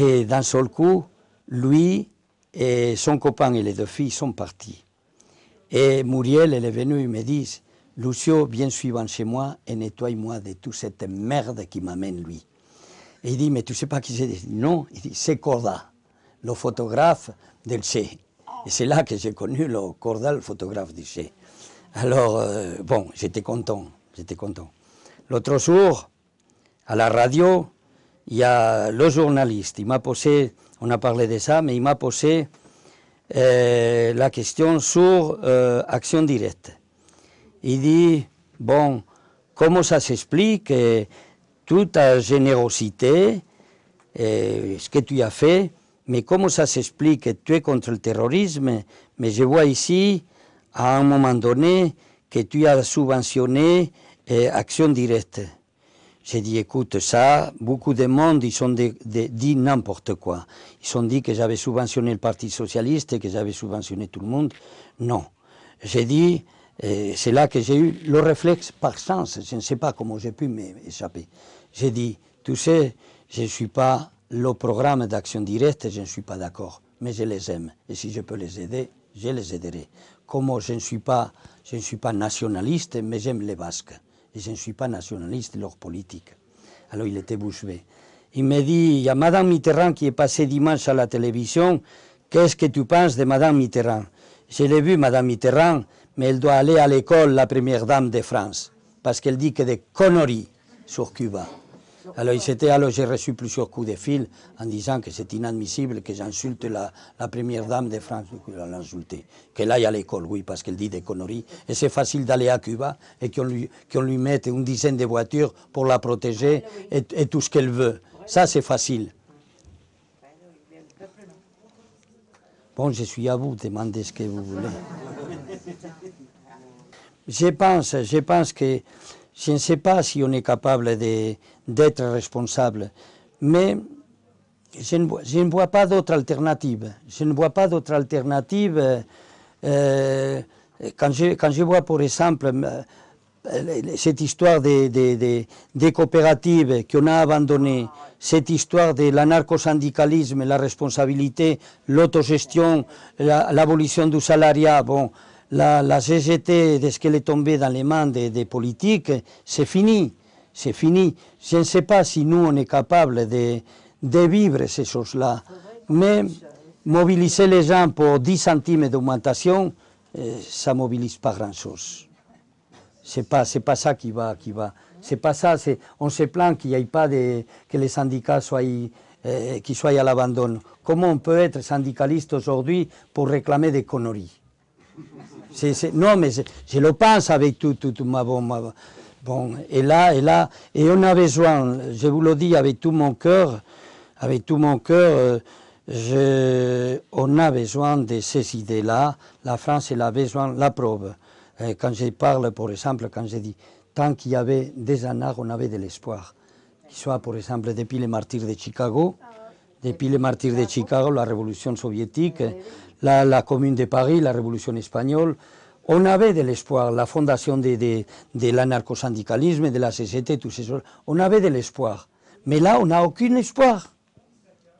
Et d'un seul coup, lui et son copain et les deux filles sont partis. Et Muriel, elle est venue, il me dit « Lucio, viens suivant chez moi et nettoie-moi de toute cette merde qui m'amène lui. Et il dit, mais tu sais pas qui c'est Non, c'est Corda, le photographe del C. Et c'est là que j'ai connu le Corda, le photographe du C. Alors, euh, bon, j'étais content, j'étais content. L'autre jour, à la radio, il y a le journaliste. Il m'a posé, on a parlé de ça, mais il m'a posé eh, la question sur eh, Action Directe. Il dit, bon, comment ça s'explique eh, toute ta générosité, ce que tu as fait, mais comment ça s'explique Tu es contre le terrorisme, mais je vois ici, à un moment donné, que tu as subventionné euh, Action Directe. J'ai dit, écoute, ça, beaucoup de monde, ils ont dit n'importe quoi. Ils ont dit que j'avais subventionné le Parti Socialiste et que j'avais subventionné tout le monde. Non. J'ai dit, c'est là que j'ai eu le réflexe par sens, je ne sais pas comment j'ai pu m'échapper. J'ai dit, tu sais, je ne suis pas le programme d'action directe, je ne suis pas d'accord, mais je les aime. Et si je peux les aider, je les aiderai. Comme je ne suis pas, je ne suis pas nationaliste, mais j'aime les Basques je ne suis pas nationaliste, leur politique. Alors il était bouche Il me dit, il y a Madame Mitterrand qui est passée dimanche à la télévision, qu'est-ce que tu penses de Madame Mitterrand Je l'ai vue, Madame Mitterrand, mais elle doit aller à l'école, la première dame de France, parce qu'elle dit que des conneries sur Cuba. Alors il s'était alors j'ai reçu plusieurs coups de fil en disant que c'est inadmissible que j'insulte la, première dame de France, Que là, qu'elle aille à l'école, oui, parce qu'elle dit des conneries. Et c'est facile d'aller à Cuba et qu'on lui, lui mette une dizaine de voitures pour la protéger ah, et, tout ce qu'elle veut. Ça c'est facile. Bon, je suis à vous, demandez ce que vous voulez. Je pense, je pense que je ne sais pas si on est capable d'être responsable, mais je ne, vois, pas d'autre alternative. Je ne vois pas d'autre alternative. Euh, quand, je, quand je vois, par exemple, euh, cette histoire des, coopératives qu'on a abandonnées, cette histoire de l'anarcho-syndicalisme, la responsabilité, l'autogestion, l'abolition du salariat, bon, la, CGT, dès ce qu'elle est tombée dans les mains des, politiques, c'est fini. C'est fini. Je ne sais pas si nous, on est capable de, vivre ces choses-là. Mais mobiliser les gens pour 10 centimes d'augmentation, euh, ça ne mobilise pas grand-chose. Ce n'est pas, pas ça qui va. Qui va. C'est pas ça. On se plaint qu'il n'y ait pas de, que les syndicats soient, euh, qui soient à l'abandon. Comment on peut être syndicaliste aujourd'hui pour réclamer des conneries non, mais je le pense avec tout, tout, ma bon, bon. Et là, et là, et on a besoin, je vous le dis avec tout mon cœur, avec tout mon cœur, euh, je, on a besoin de ces idées-là. La France, elle a besoin, la preuve. Euh, quand je parle, par exemple, quand je dis, tant qu'il y avait des anarches, on avait de l'espoir. Qu'il soit, par exemple, depuis les martyrs de Chicago, ah depuis les martyrs de Chicago, la révolution soviétique, ah la, Commune de Paris, la Révolution espagnole. On avait de l'espoir, la fondation de, l'anarcho-syndicalisme, de la CCT, On avait de l'espoir. Mais là, on n'a aucun espoir.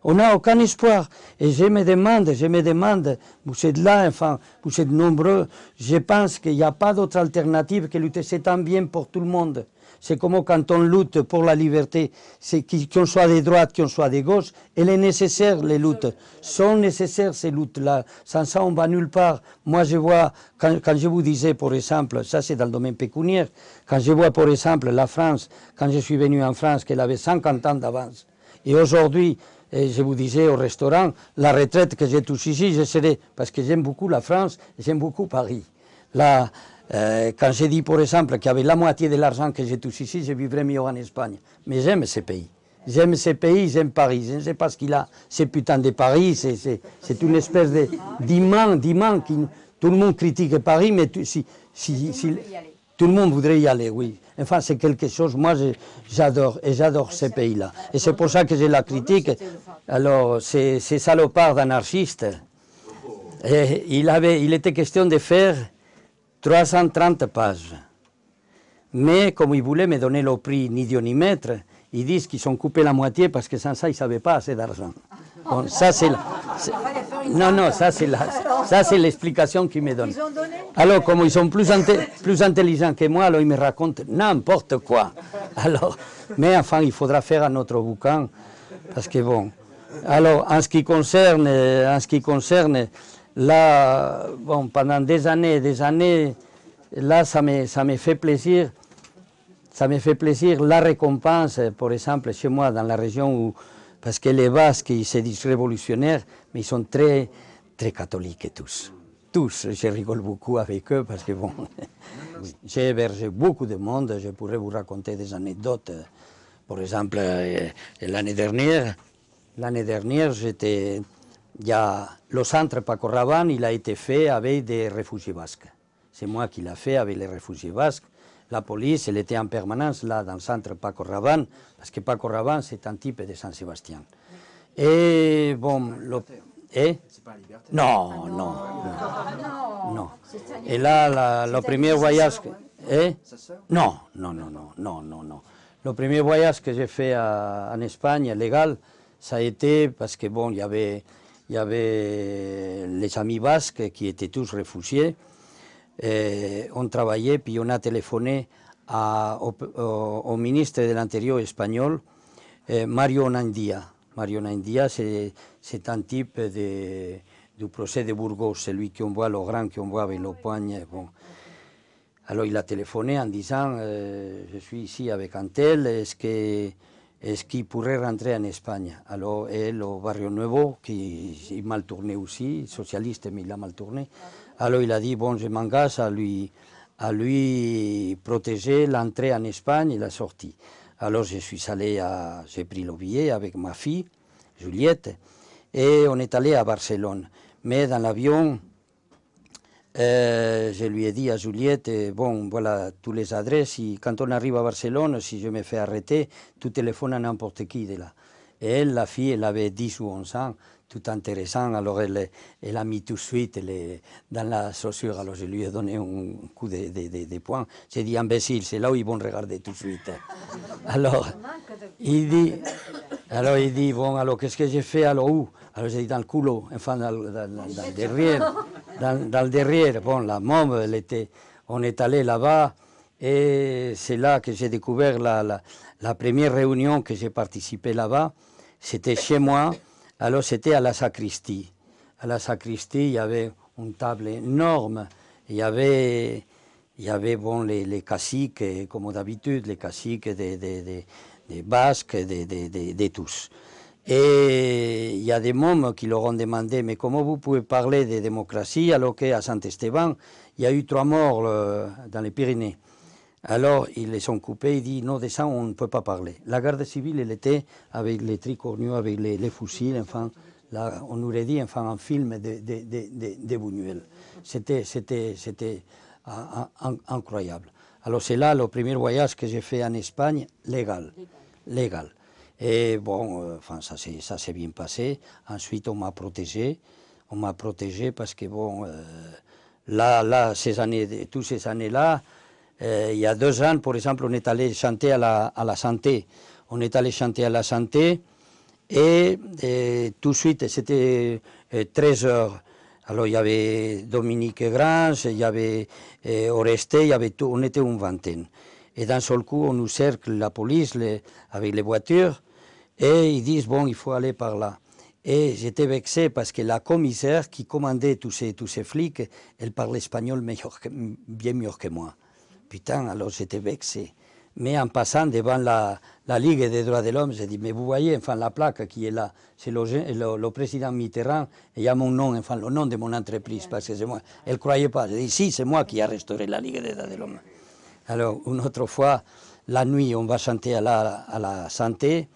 On n'a aucun espoir. Et je me demande, je me demande, vous êtes là, enfin, vous êtes nombreux, je pense qu'il n'y a pas d'autre alternative que lutter. C'est tant bien pour tout le monde. C'est comme quand on lutte pour la liberté, c'est qu'on soit des droites, qu'on soit des gauches, elle est nécessaire, les luttes. Sont nécessaires ces luttes-là. Sans ça, on va nulle part. Moi, je vois, quand, je vous disais, pour exemple, ça c'est dans le domaine pécuniaire, quand je vois, pour exemple, la France, quand je suis venu en France, qu'elle avait 50 ans d'avance, et aujourd'hui, je vous disais au restaurant, la retraite que j'ai tous ici, je serai, parce que j'aime beaucoup la France, j'aime beaucoup Paris. La, euh, quand j'ai dit, par exemple, qu'avec la moitié de l'argent que j'ai tous ici, je vivrais mieux en Espagne. Mais j'aime ces pays. J'aime ces pays, j'aime Paris. Je ne sais pas ce qu'il a, ce putain de Paris. C'est une espèce d'imant, d'imant. Tout le monde critique Paris, mais si, si, tout le monde voudrait y aller, oui. Enfin, c'est quelque chose, moi j'adore, et j'adore ces pays-là. Et c'est pour ça que je la critique. Alors, ces, salopard salopards et eh, il, avait, il était question de faire 330 pages. Mais comme ils voulaient me donner le prix ni Dieu ni maître, ils disent qu'ils ont coupé la moitié parce que sans ça, ils n'avaient pas assez d'argent. ça c'est Non, non, ça c'est la... l'explication qu'ils me donnent. Alors, comme ils sont plus, plus intelligents que moi, alors ils me racontent n'importe quoi. Alors, mais enfin, il faudra faire un autre bouquin parce que bon. Alors, en ce qui concerne, en ce qui concerne Là, bon, pendant des années et des années, là, ça me, ça me fait plaisir. Ça me fait plaisir la récompense, par exemple, chez moi, dans la région où, parce que les Basques, ils se disent révolutionnaires, mais ils sont très, très catholiques tous. Tous, je rigole beaucoup avec eux parce que bon, j'ai hébergé beaucoup de monde, je pourrais vous raconter des anecdotes. Par exemple, euh, l'année dernière, l'année dernière, j'étais le centre Paco-Rabanne, il a été fait avec des réfugiés basques. C'est moi qui l'ai fait avec les réfugiés basques. La police, elle était en permanence là, dans le centre Paco-Rabanne, parce que Paco-Rabanne, c'est un type de Saint-Sébastien. Et bon, le... pas eh? liberté. Ah, non, non, non, Et là, le premier voyage... Que... Eh? Non, non, non, non, non, non, non. Le premier voyage que j'ai fait en Espagne, légal, ça a été parce que, bon, il y avait il y avait les amis basques qui étaient tous réfugiés. Eh, on travaillait, puis on a téléphoné à, au, ministre de l'Intérieur espagnol, eh, Mario Nandia. Mario Nandia, c'est un type de, du procès de Burgos, celui qu'on voit, le grand qu'on voit avec le poigne. Bon. Alors il a téléphoné en disant eh, Je suis ici avec Antel, est-ce que est-ce qu'il pourrait rentrer en Espagne. Alors, et le Barrio Nuevo, qui est mal tourné aussi, socialiste, mais il a mal tourné. Alors, il a dit, bon, je m'engage à lui, à lui protéger l'entrée en Espagne et la sortie. Alors, je suis allé à, j'ai pris le billet avec ma fille, Juliette, et on est allé à Barcelone. Mais dans l'avion, euh, je lui ai dit à Juliette, euh, bon, voilà, tous les adresses, quand on arrive à Barcelone, si je me fais arrêter, tu téléphones à n'importe qui de là. Et elle, la fille, elle avait 10 ou 11 ans, tout intéressant, alors elle, elle a mis tout de suite dans la chaussure, alors je lui ai donné un coup de, poing. J'ai dit, imbécile, c'est là où ils vont regarder tout de suite. Alors, il dit, alors il dit, bon, alors qu'est-ce que j'ai fait, alors où Alors j'ai dit, dans le culot, enfin, dans, derrière dans, le derrière. Bon, la môme, on est allé là-bas et c'est là que j'ai découvert la, la, première réunion que j'ai participé là-bas. C'était chez moi, alors c'était à la sacristie. À la sacristie, il y avait une table énorme, il y avait, il y avait bon, les, caciques, comme d'habitude, les caciques des, des Basques, des, tous. Et il y a des mômes qui leur ont demandé, mais comment vous pouvez parler de démocratie alors qu'à Saint-Esteban, il y a eu trois morts dans les Pyrénées Alors ils les ont coupés, ils disent, non, de ça, on ne peut pas parler. La garde civile, elle était avec les tricorniaux, avec les, les fusils, enfin, là, on aurait dit, enfin, un film de, de, Buñuel. C'était, c'était incroyable. Alors c'est là le premier voyage que j'ai fait en Espagne, Légal. légal. Et bon, euh, enfin, ça s'est bien passé. Ensuite, on m'a protégé. On m'a protégé parce que, bon, euh, là, là, ces années, toutes ces années-là, euh, il y a deux ans, par exemple, on est allé chanter à la, à la santé. On est allé chanter à la santé et, tout de suite, c'était 13 heures. Alors il y avait Dominique Grange, il y avait euh, Oreste, il y avait tout, on était une vingtaine. Et d'un seul coup, on nous cercle la police avec les voitures et ils disent, bon, il faut aller par là. Et j'étais vexé parce que la commissaire qui commandait tous ces, tous ces flics, elle parle espagnol bien mieux que moi. Putain, alors j'étais vexé. Mais en passant devant la, Ligue des droits de l'homme, j'ai dit, mais vous voyez, enfin, la plaque qui est là, c'est le, président Mitterrand, et il y a mon nom, enfin, le nom de mon entreprise, parce que c'est moi. Elle ne croyait pas. J'ai dit, si, c'est moi qui ai restauré la Ligue des droits de l'homme. Alors, une autre fois, la nuit, on va chanter à la, à la santé.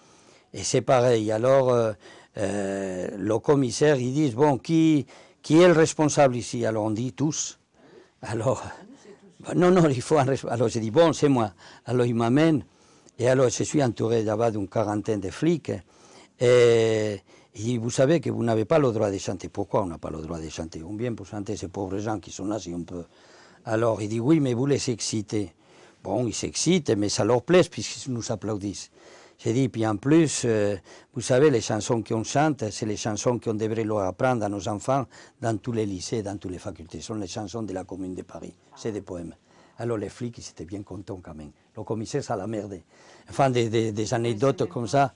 Et c'est pareil. Alors, euh, euh, le commissaire, ils disent, bon, qui, qui est le responsable ici Alors, on dit tous. Alors, non, non, il faut un responsable. Alors, je dit bon, c'est moi. Alors, il m'amène. Et alors, je suis entouré d'abord d'une quarantaine de flics. Et, dit, « vous savez que vous n'avez pas le droit de chanter. Pourquoi on n'a pas le droit de chanter On vient pour chanter ces pauvres gens qui sont là, si on peut. Alors, il dit, oui, mais vous les excitez. Bon, ils s'excitent, mais ça leur plaît puisqu'ils nous applaudissent. J'ai dit, puis en plus, euh, vous savez, les chansons qu'on chante, c'est les chansons qu'on devrait leur apprendre à nos enfants dans tous les lycées, dans toutes les facultés. Ce sont les chansons de la Commune de Paris. C'est des poèmes. Alors les flics, ils étaient bien contents quand même. Le commissaire, ça l'a merde. Enfin, des, anecdotes comme ça.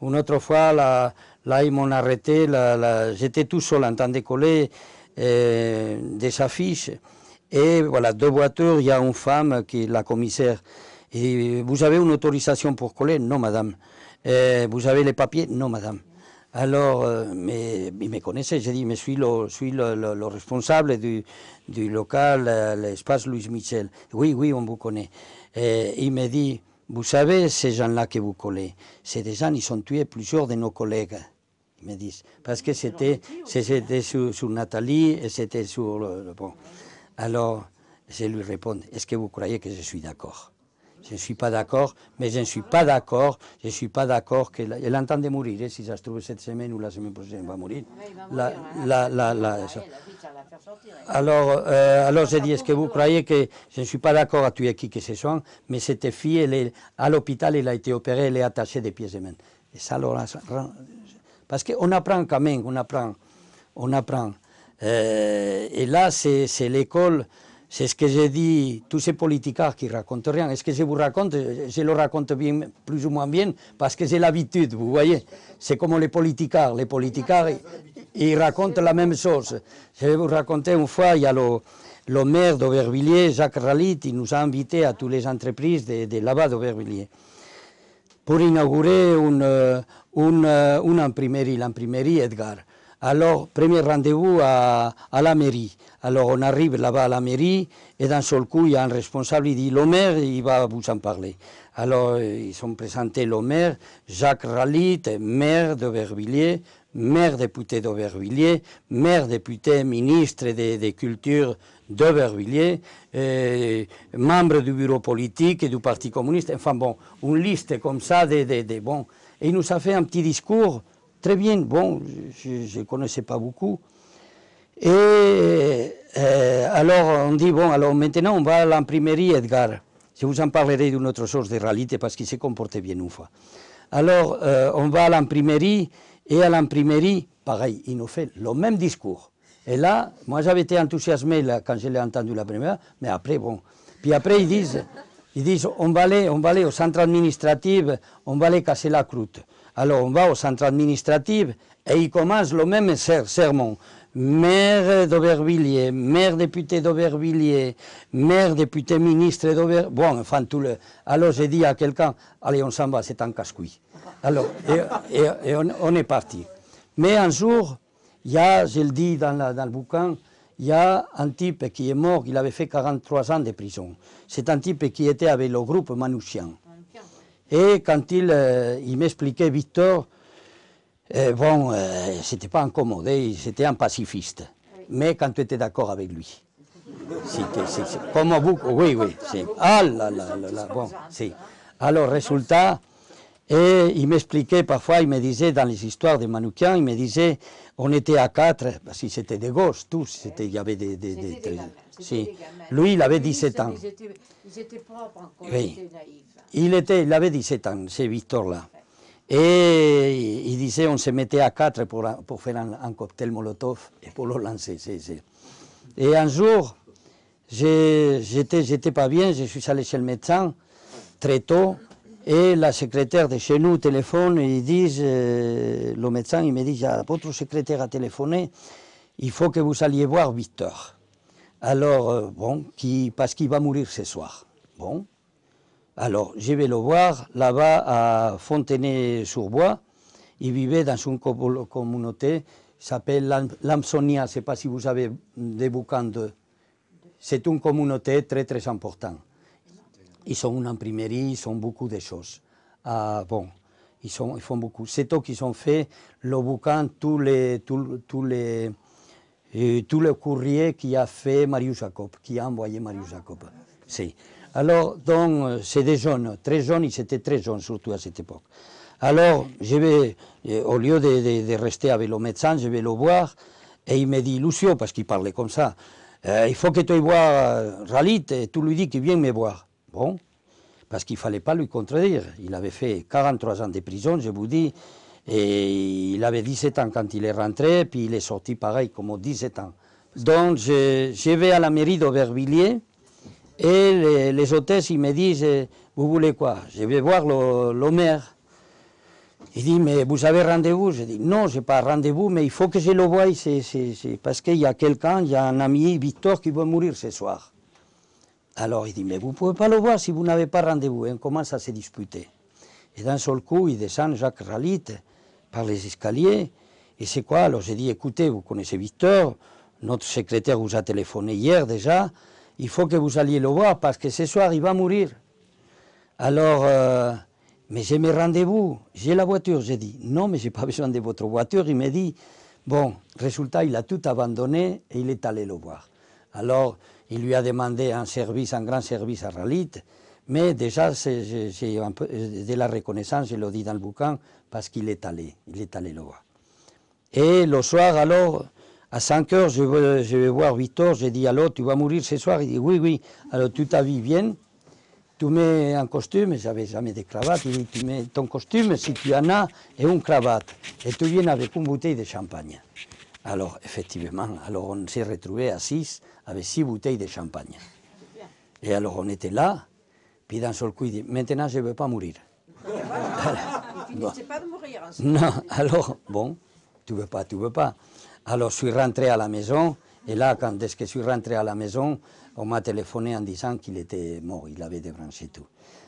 Une autre fois, là, ils m'ont arrêté. J'étais tout seul en train de coller euh, des affiches. Et voilà, deux voitures, il y a une femme qui est la commissaire vous avez une autorisation pour coller Non, madame. Eh, vous avez les papiers Non, madame. Alors, mais, eh, il me connaissait, j'ai dit, mais je suis le, suis le, responsable du, local, eh, l'espace Louis Michel. Oui, oui, on vous connaît. il me dit, vous savez, ces gens-là que vous collez, c'est des gens, ils sont tués plusieurs de nos collègues. Ils me dit « parce que c'était sur, sur Nathalie et c'était sur le, Alors, je lui réponds, est-ce que vous croyez que je suis d'accord je ne suis pas d'accord, mais je ne suis pas d'accord, je ne suis pas d'accord qu'elle elle entend mourir, eh, si ça se trouve cette semaine ou la semaine prochaine, elle va mourir. Ah, hein. ah, hein. Alors, euh, alors j'ai dit, est-ce que vous croyez que je ne suis pas d'accord à tuer qui que ce soit, mais cette fille, elle est à l'hôpital, elle a été opérée, elle est attachée des pieds et mains. Et ça, alors, parce qu'on apprend quand même, on apprend, on apprend. Euh, et là, c'est l'école c'est ce que j'ai dit, tous ces politicards qui racontent rien. Est-ce que je vous raconte Je le raconte bien, plus ou moins bien parce que j'ai l'habitude, vous voyez. C'est comme les politicards. Les politicards, ils racontent la même chose. Je vais vous raconter une fois, il y a le, maire d'Aubervilliers, Jacques Ralit, il nous a invités à toutes les entreprises de, de là-bas pour inaugurer une, une imprimerie, l'imprimerie Edgar. Alors, premier rendez-vous à, la mairie. Alors, on arrive là-bas à la mairie, et d'un seul coup, il y a un responsable, il dit Le maire, il va vous en parler. Alors, ils sont présentés le maire, Jacques Ralit, maire Vervilliers, maire député d'Aubervilliers, maire député, ministre des de Cultures d'Aubervilliers, membre du bureau politique et du Parti communiste. Enfin bon, une liste comme ça De, Et il nous a fait un petit discours très bien. Bon, je ne connaissais pas beaucoup. Et euh, euh, alors on dit, bon, alors maintenant on va à l'imprimerie Edgar. Je vous en parlerai d'une autre chose de réalité parce qu'il s'est comporté bien une fois. Alors euh, on va à l'imprimerie et à l'imprimerie, pareil, il nous fait le même discours. Et là, moi j'avais été enthousiasmé quand je l'ai entendu la première, mais après, bon. Puis après ils disent, ils disent on, va aller, on va aller au centre administratif, on va aller casser la croûte. Alors on va au centre administratif et il commence le même sermon. Maire d'Aubervilliers, maire député d'Aubervilliers, maire député ministre d'Aubervilliers. Bon, enfin tout le. Alors j'ai dit à quelqu'un, allez, on s'en va, c'est un casse-couille. Alors, et, on, est parti. Mais un jour, il y a, je le dis dans, dans le bouquin, il y a un type qui est mort, il avait fait 43 ans de prison. C'est un type qui était avec le groupe Manouchian. Et quand il, euh, il m'expliquait, Victor, euh, bon, euh, c'était pas incommodé, c'était un pacifiste. Mais quand tu étais d'accord avec lui. C'était, comme vous, oui, oui. Ah là là bon, si. Alors, résultat, et il m'expliquait parfois, il me disait dans les histoires des Manoukiens, il me disait, on était à quatre, parce que c'était des gosses, tous, il y avait des... Lui, il avait 17 ans. Ils étaient, propres encore, oui. ils étaient naïfs. Il, était, il avait 17 ans, c'est Victor-là. Et il disait, on se mettait à quatre pour, faire un, cocktail Molotov et pour le lancer. Et un jour, j'étais pas bien, je suis allé chez le médecin très tôt. Et la secrétaire de chez nous téléphone et ils disent, euh, le médecin, il me dit, votre secrétaire a téléphoné, il faut que vous alliez voir Victor. Alors, euh, bon, qui, parce qu'il va mourir ce soir. Bon, alors, je vais le voir là-bas à Fontenay-sur-Bois. Il vivait dans une communauté qui s'appelle l'Amsonia. Je ne sais pas si vous avez des bouquins de. C'est une communauté très, très importante. Ils sont une imprimerie, ils sont beaucoup de choses. Ah, bon, ils, font beaucoup. C'est eux qui ont fait le bouquin, tous les, tous, tous les, euh, tous courriers qui a fait Mario Jacob, qui a envoyé Mario Jacob. C'est. Ah, alors, donc, euh, c'est des jeunes, très jeunes, ils étaient très jeunes, surtout à cette époque. Alors, je vais, euh, au lieu de, rester avec le médecin, je vais le voir, et il me dit, Lucio, parce qu'il parlait comme ça, euh, il faut que tu ailles voir Ralit, et tu lui dis qu'il vient me voir. Bon, parce qu'il ne fallait pas lui contredire. Il avait fait 43 ans de prison, je vous dis, et il avait 17 ans quand il est rentré, puis il est sorti pareil, comme 17 ans. Donc, je, je vais à la mairie d'Aubervilliers, et les, hôtesses, ils me disent, euh, vous voulez quoi Je vais voir le, maire. Il dit, mais vous avez rendez-vous Je dis, non, je n'ai pas rendez-vous, mais il faut que je le voie. C'est, parce qu'il y a quelqu'un, il y a un ami, Victor, qui va mourir ce soir. Alors il dit, mais vous ne pouvez pas le voir si vous n'avez pas rendez-vous. Et on hein, commence à se disputer. Et d'un seul coup, il descend Jacques Ralit par les escaliers. Et c'est quoi Alors j'ai dit, écoutez, vous connaissez Victor, notre secrétaire vous a téléphoné hier déjà il faut que vous alliez le voir parce que ce soir, il va mourir. Alors, euh, mais j'ai mes rendez-vous, j'ai la voiture. J'ai dit, non, mais j'ai pas besoin de votre voiture. Il me dit, bon, résultat, il a tout abandonné et il est allé le voir. Alors, il lui a demandé un service, un grand service à Ralit. Mais déjà, c'est de la reconnaissance, je le dis dans le bouquin, parce qu'il est allé, il est allé le voir. Et le soir, alors, à 5 heures, je vais, voir 8 je j'ai dit tu vas mourir ce soir Il dit, oui, oui. Alors, tu vie viens, tu mets un costume, j'avais jamais de cravate, tu mets ton costume, si tu en as, et une cravate. Et tu viens avec une bouteille de champagne. Alors, effectivement, alors on s'est retrouvés à 6 avec 6 bouteilles de champagne. Et alors, on était là, puis d'un seul coup, il dit, maintenant, je ne veux pas mourir. tu ne pas de mourir. Hein, non, alors, bon, tu ne veux pas, tu ne veux pas. Alors je suis rentré à la maison, et là, quand dès que je suis rentré à la maison, on m'a téléphoné en disant qu'il était mort, il avait débranché tout.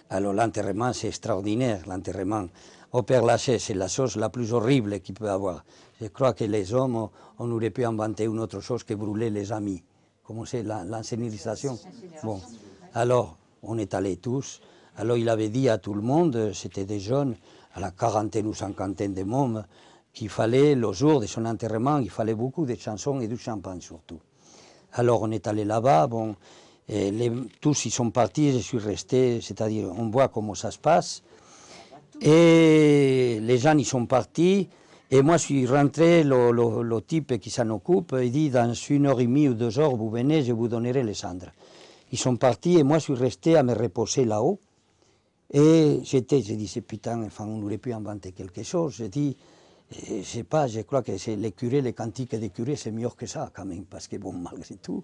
Alors l'enterrement, c'est extraordinaire, l'enterrement au Père Lachaise, c'est la chose la plus horrible qu'il peut avoir. Je crois que les hommes, on aurait pu inventer une autre chose que brûler les amis. Comment c'est l'encénilisation Bon, alors on est allés tous. Alors il avait dit à tout le monde, c'était des jeunes, à la quarantaine ou cinquantaine de membres, qu'il fallait, le jour de son enterrement, il fallait beaucoup de chansons et du champagne surtout. Alors on est allé là-bas, bon, et les, tous ils sont partis, je suis resté, c'est-à-dire on voit comment ça se passe. Et les gens ils sont partis, et moi je suis rentré, le, le type qui s'en occupe, il dit dans une heure et demie ou deux heures, vous venez, je vous donnerai les cendres. Ils sont partis et moi je suis resté à me reposer là-haut. Et j'étais, je disais, putain, enfin, on aurait pu inventer quelque chose. Je dis je sais pas, je crois que c'est les curés, les cantiques des curés, c'est mieux que ça quand même, parce que bon, malgré tout.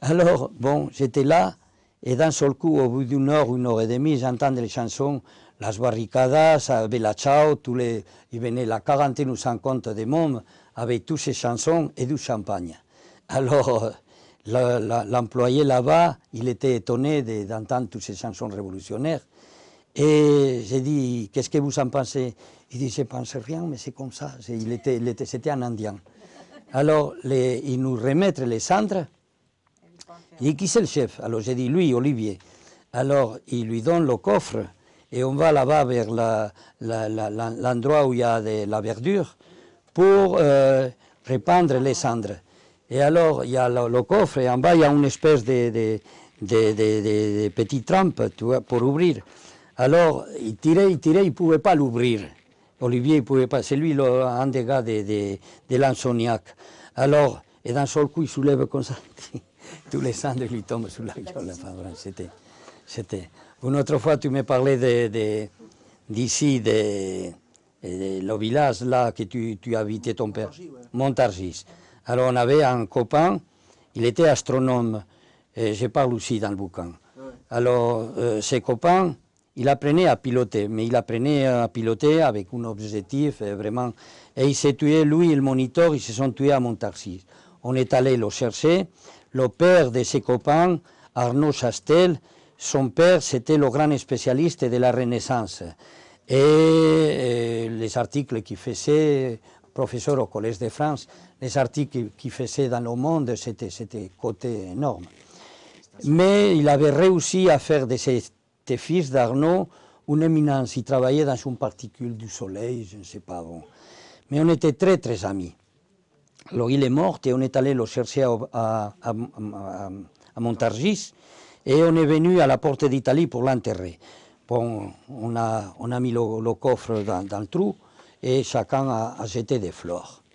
Alors, bon, j'étais là, et d'un seul coup, au bout d'une heure, une heure et demie, j'entendais les chansons, Las Barricadas, Bella Ciao, tous les, il venait la quarantaine ou cinquante des mômes avec toutes ces chansons et du champagne. Alors, euh, l'employé là-bas, il était étonné d'entendre toutes ces chansons révolutionnaires. Et j'ai dit, qu'est-ce que vous en pensez Il dit, je pense rien, mais c'est comme ça. c'était un indien. Alors, les, ils nous remettent les cendres. Il dit, qui c'est le chef Alors, j'ai dit, lui, Olivier. Alors, il lui donne le coffre et on va là-bas vers l'endroit où il y a de la verdure pour euh, répandre les cendres. Et alors, il y a le, coffre et en bas, il y a une espèce de, petite trempe tu vois, pour ouvrir. Alors, il tirait, il tirait, il ne pouvait pas l'ouvrir. Olivier, il pouvait pas. C'est lui, le, un des de, de, l'Ansoniac. Alors, et d'un seul coup, il soulève comme ça. Tous les cendres lui tombent sous la gueule. c'était, c'était. Une autre fois, tu me parlais de, d'ici, de, le village là que tu, tu habitais ton père. Montargis, Alors, on avait un copain, il était astronome. je parle aussi dans le bouquin. Alors, ses euh, copains, il apprenait à piloter, mais il apprenait à piloter avec un objectif euh, vraiment. Et il s'est tué, lui et le moniteur, ils se sont tués à Montarcis. On est allé le chercher. Le père de ses copains, Arnaud Chastel, son père, c'était le grand spécialiste de la Renaissance. Et euh, les articles qu'il faisait, professeur au Collège de France, les articles qu'il faisait dans le monde, c'était côté énorme. Mais il avait réussi à faire des était fils d'Arnaud, une éminence. Il travaillait dans une particule du soleil, je ne sais pas. Bon. Mais on était très, très amis. Alors, il est mort et on est allé le chercher à, à, Montargis. Et on est venu à la porte d'Italie pour l'enterrer. Bon, on a, mis le, coffre dans, le trou et chacun a jeté des fleurs.